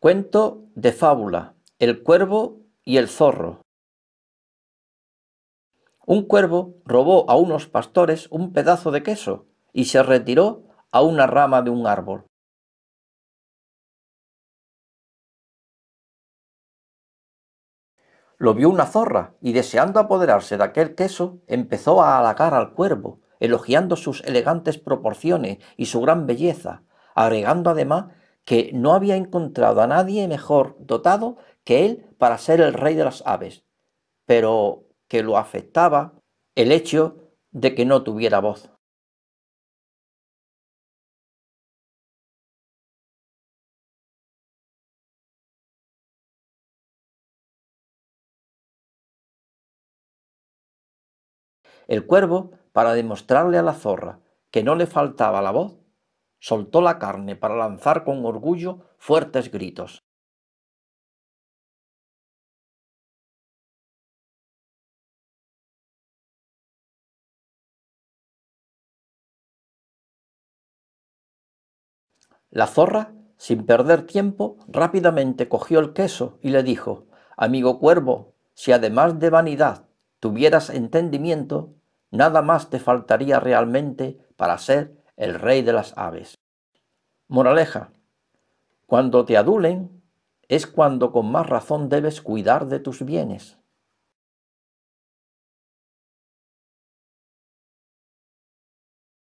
Cuento de fábula El cuervo y el zorro. Un cuervo robó a unos pastores un pedazo de queso y se retiró a una rama de un árbol. Lo vio una zorra y deseando apoderarse de aquel queso, empezó a halagar al cuervo, elogiando sus elegantes proporciones y su gran belleza, agregando además que no había encontrado a nadie mejor dotado que él para ser el rey de las aves, pero que lo afectaba el hecho de que no tuviera voz. El cuervo, para demostrarle a la zorra que no le faltaba la voz, soltó la carne para lanzar con orgullo fuertes gritos. La zorra, sin perder tiempo, rápidamente cogió el queso y le dijo, Amigo cuervo, si además de vanidad tuvieras entendimiento, nada más te faltaría realmente para ser el rey de las aves. Moraleja, cuando te adulen es cuando con más razón debes cuidar de tus bienes.